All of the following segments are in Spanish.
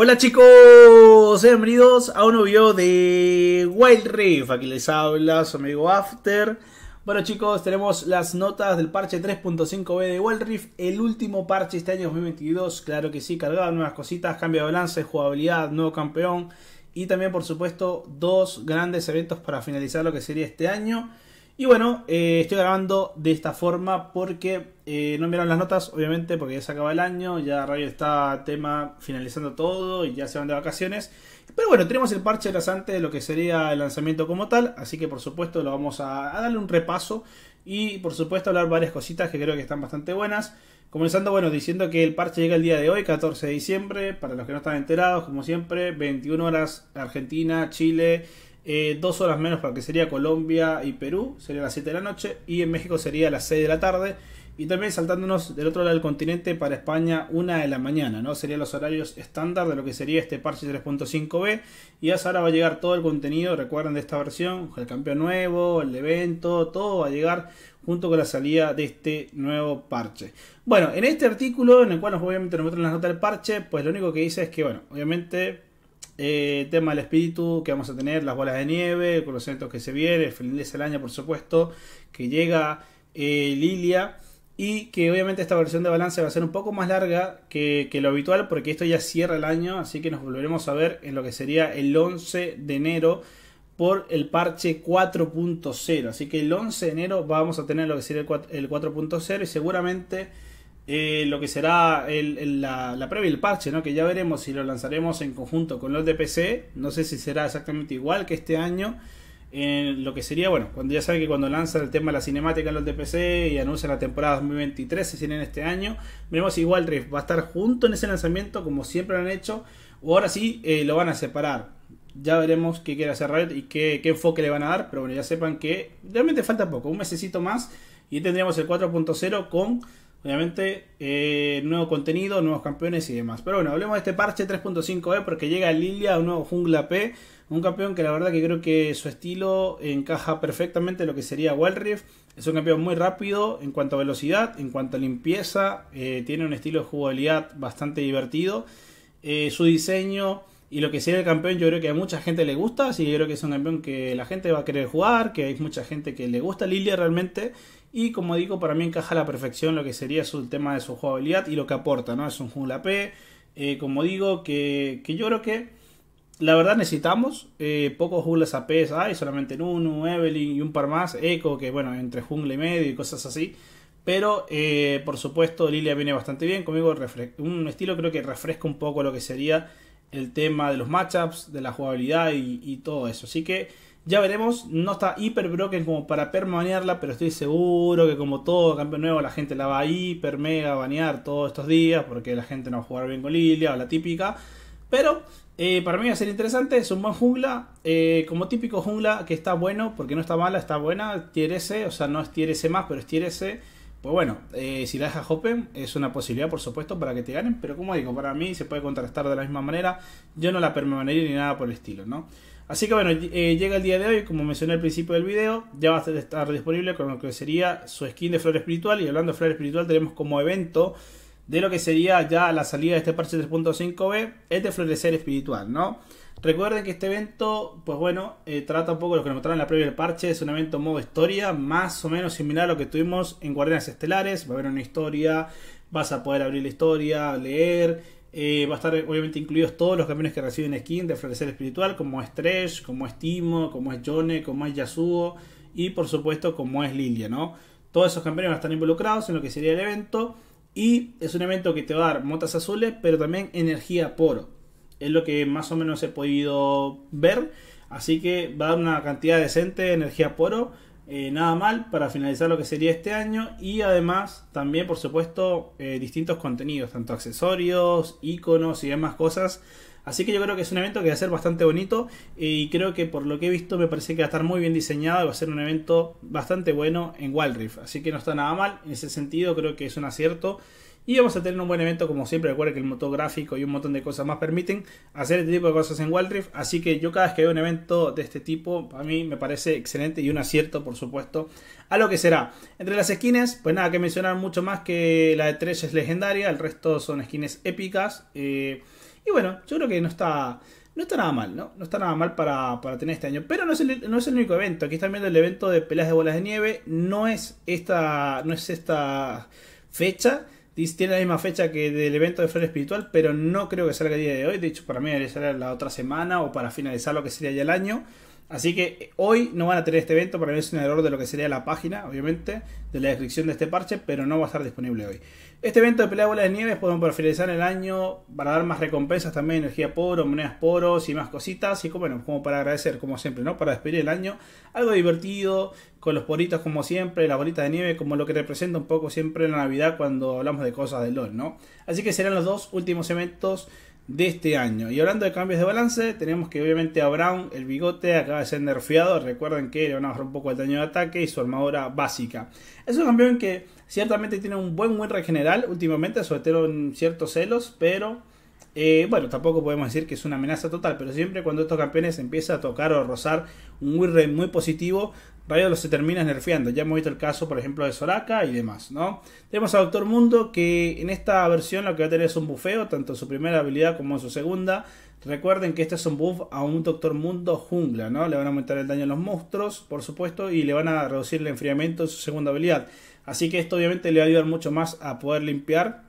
Hola chicos, bienvenidos a un nuevo video de Wild Rift. Aquí les habla su amigo After. Bueno chicos, tenemos las notas del parche 3.5b de Wild Rift, el último parche este año 2022. Claro que sí, cargado nuevas cositas, cambio de balance, jugabilidad, nuevo campeón y también por supuesto dos grandes eventos para finalizar lo que sería este año. Y bueno, eh, estoy grabando de esta forma porque eh, no miraron las notas, obviamente, porque ya se acaba el año, ya Radio está tema finalizando todo y ya se van de vacaciones. Pero bueno, tenemos el parche de antes de lo que sería el lanzamiento como tal, así que por supuesto lo vamos a, a darle un repaso y por supuesto hablar varias cositas que creo que están bastante buenas. Comenzando, bueno, diciendo que el parche llega el día de hoy, 14 de diciembre, para los que no están enterados, como siempre, 21 horas Argentina, Chile, eh, dos horas menos para que sería Colombia y Perú, sería las 7 de la noche, y en México sería las 6 de la tarde. Y también saltándonos del otro lado del continente para España, una de la mañana, ¿no? Serían los horarios estándar de lo que sería este parche 3.5b. Y hasta ahora va a llegar todo el contenido, recuerden, de esta versión, el campeón nuevo, el evento, todo va a llegar junto con la salida de este nuevo parche. Bueno, en este artículo, en el cual obviamente nos muestran las notas del parche, pues lo único que dice es que, bueno, obviamente eh, tema del espíritu que vamos a tener, las bolas de nieve, con los centros que se vienen, el fin de año por supuesto, que llega eh, Lilia. Y que obviamente esta versión de balance va a ser un poco más larga que, que, lo habitual, porque esto ya cierra el año, así que nos volveremos a ver en lo que sería el 11 de enero por el parche 4.0. Así que el 11 de enero vamos a tener lo que sería el 4.0 y seguramente eh, lo que será la, la, previa y el parche, ¿no? que ya veremos si lo lanzaremos en conjunto con los de PC. No sé si será exactamente igual que este año. En lo que sería, bueno, cuando ya saben que cuando lanzan el tema de la cinemática en los de PC y anuncian la temporada 2023, se tienen este año, veremos si igual va a estar junto en ese lanzamiento como siempre lo han hecho, o ahora sí eh, lo van a separar. Ya veremos qué quiere hacer Riot y qué, qué enfoque le van a dar, pero bueno, ya sepan que realmente falta poco, un mesecito más y tendríamos el 4.0 con Obviamente, eh, nuevo contenido, nuevos campeones y demás. Pero bueno, hablemos de este parche 3.5E eh, porque llega Lilia, un nuevo jungla P. Un campeón que la verdad que creo que su estilo encaja perfectamente lo que sería Wild Es un campeón muy rápido en cuanto a velocidad, en cuanto a limpieza. Eh, tiene un estilo de jugabilidad bastante divertido. su diseño y lo que sería el campeón yo creo que a mucha gente le gusta. Así que yo creo que es un campeón que la gente va a querer jugar, que hay mucha gente que le gusta Lilia realmente. Y como digo, para mí encaja a la perfección lo que sería su, el tema de su jugabilidad y lo que aporta, ¿no? Es un jungla AP, eh, como digo, que, yo creo que la verdad necesitamos eh, pocos junglas AP. hay, solamente Nunu, Evelyn y un par más, eco que bueno, entre jungla y medio y cosas así. Pero eh, por supuesto Lilia viene bastante bien conmigo, un estilo creo que refresca un poco lo que sería el tema de los matchups, de la jugabilidad y todo eso. Así que ya veremos, no está hiper broken como para permanearla, pero estoy seguro que como todo campeón nuevo la gente la va a hiper mega banear todos estos días porque la gente no va a jugar bien con Lilia o la típica. Pero eh, para mí va a ser interesante, es un buen jungla, eh, como típico jungla que está bueno, porque no está mala, está buena, tier o sea, no es tier más, pero es tier Pues bueno, eh, si la dejas open es una posibilidad, por supuesto, para que te ganen, pero como digo, para mí se puede contrastar de la misma manera, yo no la permanearía ni nada por el estilo, ¿no? Así que bueno, eh, llega el día de hoy, como mencioné al principio del video, ya va a estar disponible con lo que sería su skin de flor espiritual. Y hablando de flor espiritual, tenemos como evento de lo que sería ya la salida de este parche 3.5b, es de florecer espiritual, ¿no? Recuerden que este evento, pues bueno, eh, trata un poco lo que nos mostraron en la previa del parche, es un evento modo historia, más o menos similar a lo que tuvimos en Guardianes Estelares, va a haber una historia, vas a poder abrir la historia, leer, eh, va a estar obviamente incluidos todos los campeones que reciben skin de Florecer Espiritual, como es Tresh, como es Timo, como es jone como es Yasuo y por supuesto como es Lilia, ¿no? Todos esos campeones van a estar involucrados en lo que sería el evento y es un evento que te va a dar motas azules, pero también energía poro Es lo que más o menos he podido ver, así que va a dar una cantidad decente de energía poro eh, nada mal para finalizar lo que sería este año y además también por supuesto eh, distintos contenidos, tanto accesorios, iconos y demás cosas. Así que yo creo que es un evento que va a ser bastante bonito y creo que por lo que he visto me parece que va a estar muy bien diseñado y va a ser un evento bastante bueno en Wild Así que no está nada mal, en ese sentido creo que es un acierto. Y vamos a tener un buen evento, como siempre. recuerden que el motográfico y un montón de cosas más permiten hacer este tipo de cosas en Wild Así que yo, cada vez que veo un evento de este tipo, a mí me parece excelente y un acierto, por supuesto, a lo que será. Entre las skins, pues nada que mencionar mucho más que la de 3 es legendaria, el resto son skins épicas. Eh, y bueno, yo creo que no está no está nada mal, ¿no? No está nada mal para, tener este año. Pero no es, el, único evento. Aquí están viendo el evento de peleas de bolas de nieve. No es esta, no es esta fecha tiene la misma fecha que del evento de Flor Espiritual, pero no creo que salga el día de hoy. De hecho, para mí debería salir la otra semana o para finalizar lo que sería ya el año. Así que eh, hoy no van a tener este evento, para mí es un error de lo que sería la página, obviamente, de la descripción de este parche, pero no va a estar disponible hoy. Este evento de pelea de bolas de nieve podemos finalizar el año, para dar más recompensas también, energía poros, monedas poros y más cositas, y como, bueno, como para agradecer, como siempre, ¿no? Para despedir el año, algo divertido, con los poritos como siempre, la bolita de nieve, como lo que representa un poco siempre la Navidad cuando hablamos de cosas de LOL, ¿no? Así que serán los dos últimos eventos de este año. Y hablando de cambios de balance, tenemos que obviamente a Brown, el bigote, acaba de ser nerfeado. Recuerden que le van a bajar un poco el daño de ataque y su armadura básica. Es un campeón que ciertamente tiene un buen win general últimamente, en ciertos celos, pero eh, bueno, tampoco podemos decir que es una amenaza total, pero siempre cuando estos campeones empiezan a tocar o rozar un win muy positivo, Rayo los se termina nerfeando. Ya hemos visto el caso, por ejemplo, de Soraka y demás, ¿no? Tenemos a Doctor Mundo, que en esta versión lo que va a tener es un bufeo, tanto su primera habilidad como su segunda. Recuerden que este es un buff a un Doctor Mundo jungla, ¿no? Le van a aumentar el daño a los monstruos, por supuesto, y le van a reducir el enfriamiento en su segunda habilidad. Así que esto obviamente le va a ayudar mucho más a poder limpiar.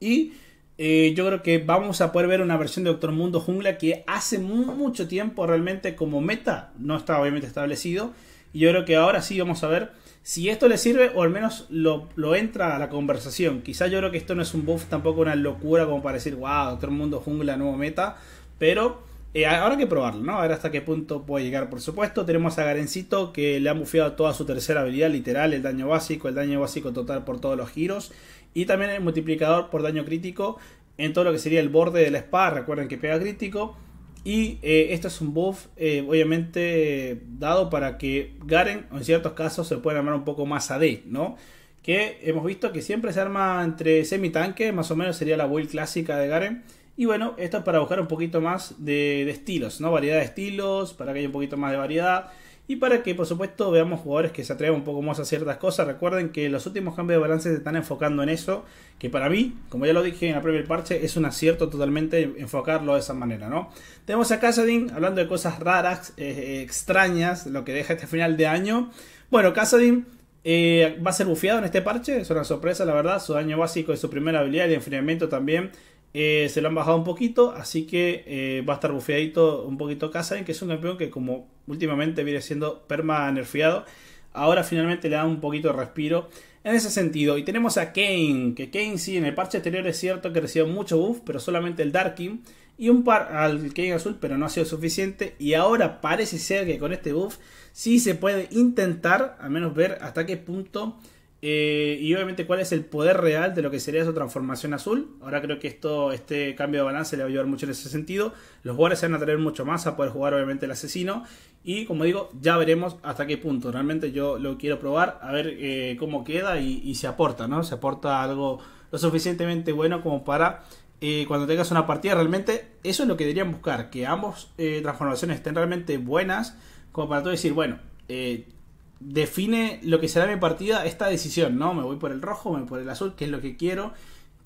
Y eh, yo creo que vamos a poder ver una versión de Doctor Mundo Jungla que hace mucho tiempo realmente como meta no estaba obviamente establecido. Y yo creo que ahora sí vamos a ver si esto le sirve o al menos lo, entra a la conversación. quizás yo creo que esto no es un buff tampoco una locura como para decir, wow, Doctor Mundo Jungla, nuevo meta. Pero eh, habrá que probarlo, ¿no? A ver hasta qué punto puede llegar, por supuesto. Tenemos a Garencito que le ha bufeado toda su tercera habilidad, literal, el daño básico, el daño básico total por todos los giros. Y también el multiplicador por daño crítico en todo lo que sería el borde de la espada. Recuerden que pega crítico. Y eh, esto es un buff eh, obviamente dado para que Garen en ciertos casos se pueda armar un poco más AD, ¿no? Que hemos visto que siempre se arma entre semi-tanque, más o menos sería la build clásica de Garen. Y bueno, esto es para buscar un poquito más de, de estilos, ¿no? Variedad de estilos, para que haya un poquito más de variedad y para que por supuesto veamos jugadores que se atrevan un poco más a ciertas cosas. Recuerden que los últimos cambios de balance se están enfocando en eso, que para mí, como ya lo dije en la previa parche, es un acierto totalmente enfocarlo de esa manera, ¿no? Tenemos a Casadin hablando de cosas raras, eh, eh, extrañas, lo que deja este final de año. Bueno, Casadin eh, va a ser bufiado en este parche, es una sorpresa la verdad, su daño básico y su primera habilidad y enfriamiento también eh, se lo han bajado un poquito, así que eh, va a estar bufeadito un poquito Kazan, que es un campeón que como últimamente viene siendo perma nerfeado, ahora finalmente le da un poquito de respiro en ese sentido. Y tenemos a Kane, que Kane sí, en el parche exterior es cierto que recibe mucho buff, pero solamente el Darkin y un par al Kane azul, pero no ha sido suficiente. Y ahora parece ser que con este buff sí se puede intentar, al menos ver hasta qué punto... Eh, y obviamente cuál es el poder real de lo que sería su transformación azul. Ahora creo que esto, este cambio de balance le va a ayudar mucho en ese sentido. Los jugadores se van a traer mucho más a poder jugar obviamente el asesino. Y como digo, ya veremos hasta qué punto. Realmente yo lo quiero probar, a ver eh, cómo queda y, se aporta, ¿no? Se aporta algo lo suficientemente bueno como para eh, cuando tengas una partida realmente, eso es lo que deberían buscar, que ambos transformaciones estén realmente buenas como para tú decir, bueno, define lo que será mi partida esta decisión, ¿no? Me voy por el rojo, me voy por el azul, que es lo que quiero.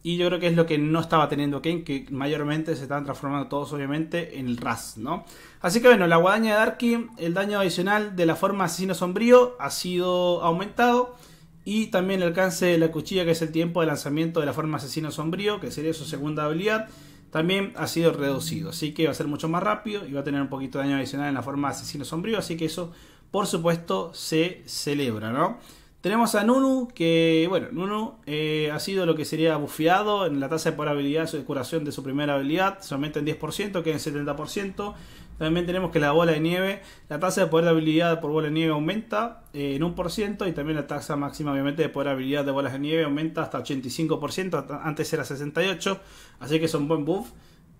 Y yo creo que es lo que no estaba teniendo Ken que mayormente se están transformando todos, obviamente, en el ras ¿no? Así que bueno, la guadaña de Darky, el daño adicional de la forma asesino sombrío ha sido aumentado. Y también el alcance de la cuchilla, que es el tiempo de lanzamiento de la forma asesino sombrío, que sería su segunda habilidad, también ha sido reducido. Así que va a ser mucho más rápido y va a tener un poquito de daño adicional en la forma asesino sombrío. Así que eso por supuesto, se celebra, ¿no? Tenemos a Nunu, que, bueno, Nunu eh, ha sido lo que sería bufiado en la tasa de probabilidad de curación de su primera habilidad, Solamente en 10%, que en 70%. También tenemos que la bola de nieve, la tasa de poder de habilidad por bola de nieve aumenta eh, en 1% y también la tasa máxima obviamente de poder habilidad de bolas de nieve aumenta hasta 85%, antes era 68%, así que es un buen buff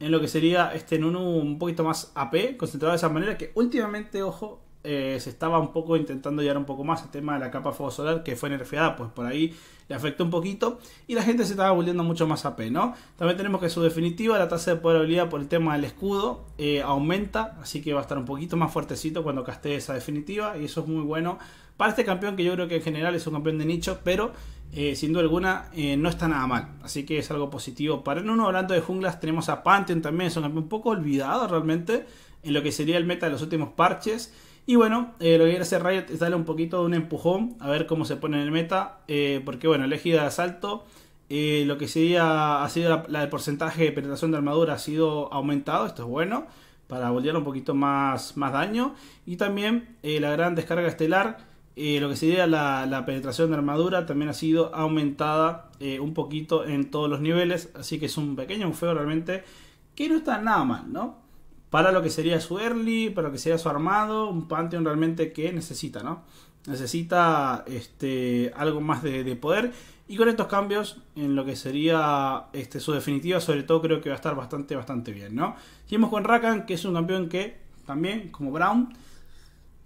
en lo que sería este Nunu un poquito más AP, concentrado de esa manera que últimamente, ojo, eh, se estaba un poco intentando llegar un poco más el tema de la capa fuego solar que fue nerfeada, pues por ahí le afectó un poquito y la gente se estaba volviendo mucho más AP, ¿no? También tenemos que su definitiva, la tasa de habilidad por el tema del escudo eh, aumenta, así que va a estar un poquito más fuertecito cuando castee esa definitiva y eso es muy bueno para este campeón que yo creo que en general es un campeón de nicho, pero eh, sin duda alguna no está nada mal. Así que es algo positivo. Para el uno hablando de junglas, tenemos a Pantheon también, es un campeón un poco olvidado realmente en lo que sería el meta de los últimos parches. Y bueno, eh, lo que quiere hacer Riot es darle un poquito de un empujón, a ver cómo se pone en el meta, eh, porque bueno, elegida de asalto, eh, lo que sería, ha sido la, el porcentaje de penetración de armadura ha sido aumentado, esto es bueno, para voltear un poquito más, más daño, y también la gran descarga estelar, lo que sería la, la, penetración de armadura también ha sido aumentada un poquito en todos los niveles, así que es un pequeño feo realmente, que no está nada mal, ¿no? para lo que sería su early, para lo que sería su armado, un Pantheon realmente que necesita, ¿no? Necesita este, algo más de, poder. Y con estos cambios, en lo que sería este, su definitiva, sobre todo creo que va a estar bastante, bastante bien, ¿no? Seguimos con Rakan, que es un campeón que también, como Brown,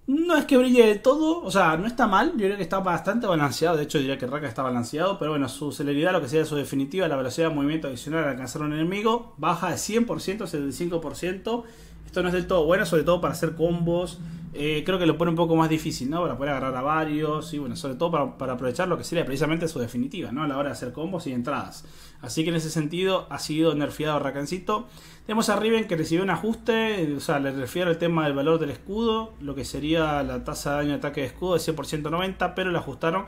no es que brille de todo, o sea, no está mal, yo creo que está bastante balanceado, de hecho diría que Raka está balanceado, pero bueno, su celeridad, lo que sea su definitiva, la velocidad de movimiento adicional al alcanzar un enemigo, baja de 100% a 75%, esto no es del todo bueno, sobre todo para hacer combos. Eh, creo que lo pone un poco más difícil, ¿no? Para poder agarrar a varios y bueno, sobre todo para, aprovechar lo que sería precisamente su definitiva, ¿no? A la hora de hacer combos y entradas. Así que en ese sentido ha sido nerfeado Racancito. Tenemos a Riven que recibió un ajuste, o sea, le refiero al tema del valor del escudo, lo que sería la tasa de daño de ataque de escudo de 100% 90, pero le ajustaron.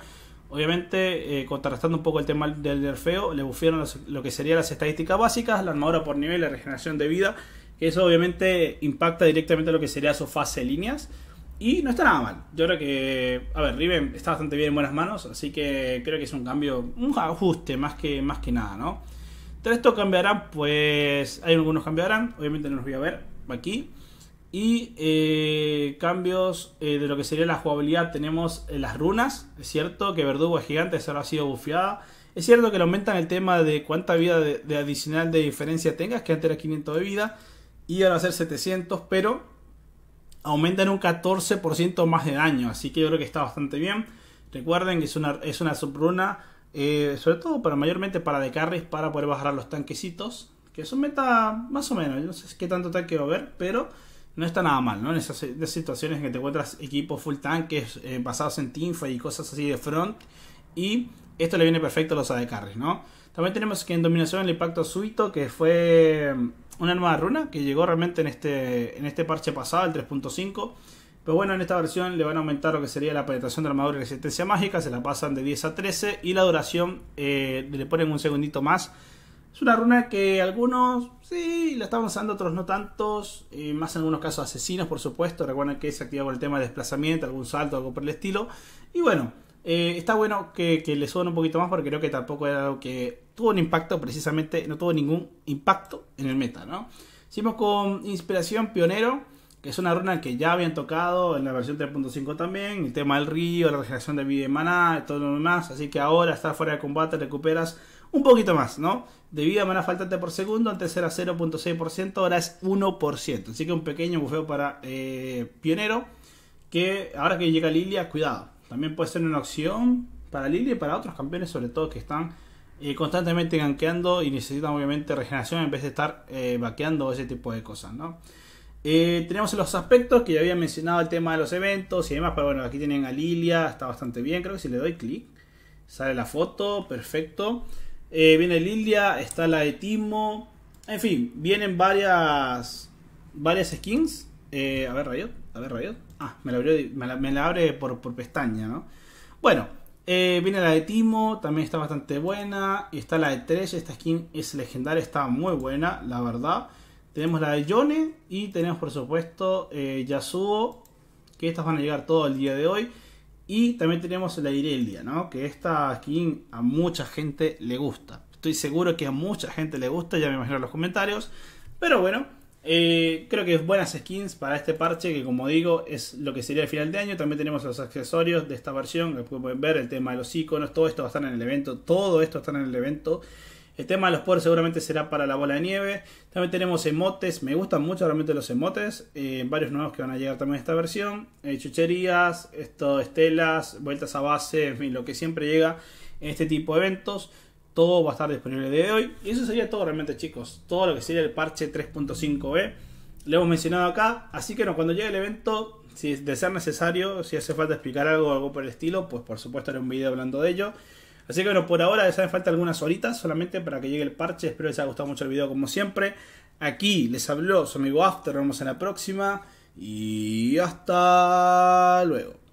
Obviamente, eh, contrastando un poco el tema del nerfeo, le bufieron lo que serían las estadísticas básicas, la armadura por nivel, la regeneración de vida eso obviamente impacta directamente lo que sería su fase de líneas. Y no está nada mal. Yo creo que, a ver, Riven está bastante bien en buenas manos, así que creo que es un cambio, un ajuste más que, más que nada, ¿no? Todo esto cambiará, pues hay algunos cambiarán, obviamente no los voy a ver aquí. Y eh, cambios eh, de lo que sería la jugabilidad, tenemos eh, las runas, es cierto que Verdugo es gigante, no ha sido bufeada. Es cierto que le aumentan el tema de cuánta vida de adicional de diferencia tengas, que antes era 500 de vida y va a ser 700, pero aumentan un 14% más de daño, así que yo creo que está bastante bien. Recuerden que es una, es una subruna, eh, sobre todo, pero mayormente para de carries, para poder bajar los tanquecitos, que es un meta más o menos, no sé qué tanto tanque va a haber, pero no está nada mal, ¿no? En esas, situaciones en que te encuentras equipos full tanques eh, basados en teamfight y cosas así de front, y esto le viene perfecto a los AD carries, ¿no? También tenemos que en dominación el impacto súbito, que fue una nueva runa que llegó realmente en este, en este parche pasado, el 3.5. Pero bueno, en esta versión le van a aumentar lo que sería la penetración de armadura y resistencia mágica, se la pasan de 10 a 13 y la duración eh, le ponen un segundito más. Es una runa que algunos sí la estaban usando, otros no tantos, eh, más en algunos casos asesinos por supuesto, recuerden que se activa con el tema de desplazamiento, algún salto, algo por el estilo. Y bueno, eh, está bueno que, le suban un poquito más porque creo que tampoco era algo que tuvo un impacto precisamente, no tuvo ningún impacto en el meta, ¿no? Seguimos con Inspiración Pionero, que es una runa que ya habían tocado en la versión 3.5 también, el tema del río, la regeneración de vida y maná, todo lo demás, así que ahora está fuera de combate recuperas un poquito más, ¿no? De vida maná faltante por segundo, antes era 0.6%, ahora es 1%, así que un pequeño bufeo para eh, Pionero, que ahora que llega Lilia, cuidado también puede ser una opción para Lilia y para otros campeones, sobre todo que están eh, constantemente ganqueando y necesitan obviamente regeneración en vez de estar eh, vaqueando ese tipo de cosas, ¿no? Eh, tenemos los aspectos que ya había mencionado, el tema de los eventos y demás, pero bueno, aquí tienen a Lilia, está bastante bien, creo que si le doy clic, sale la foto, perfecto. viene Lilia, está la de Timo, en fin, vienen varias, varias skins. a ver, Riot, a ver, Riot. Ah, me la, me la, abre por, pestaña, ¿no? Bueno, eh, viene la de Timo, también está bastante buena. Está la de Tres, esta skin es legendaria, está muy buena, la verdad. Tenemos la de Yone y tenemos por supuesto eh, Yasuo, que estas van a llegar todo el día de hoy. Y también tenemos la Irelia, ¿no? Que esta skin a mucha gente le gusta. Estoy seguro que a mucha gente le gusta, ya me imagino en los comentarios. Pero bueno, eh, creo que es buenas skins para este parche, que como digo, es lo que sería el final de año. También tenemos los accesorios de esta versión, que pueden ver, el tema de los iconos, todo esto va a estar en el evento, todo esto está en el evento. El tema de los poderes seguramente será para la bola de nieve. También tenemos emotes. Me gustan mucho realmente los emotes. Eh, varios nuevos que van a llegar también a esta versión. Eh, chucherías, esto, estelas, vueltas a base, en lo que siempre llega en este tipo de eventos. Todo va a estar disponible de hoy. Y eso sería todo realmente, chicos. Todo lo que sería el parche 35 b Lo hemos mencionado acá. Así que no, cuando llegue el evento, si de ser necesario, si hace falta explicar algo o algo por el estilo, pues por supuesto haré un video hablando de ello. Así que bueno, por ahora les hacen falta algunas horitas solamente para que llegue el parche. Espero les haya gustado mucho el video como siempre. Aquí les habló su amigo After, nos vemos en la próxima y hasta luego.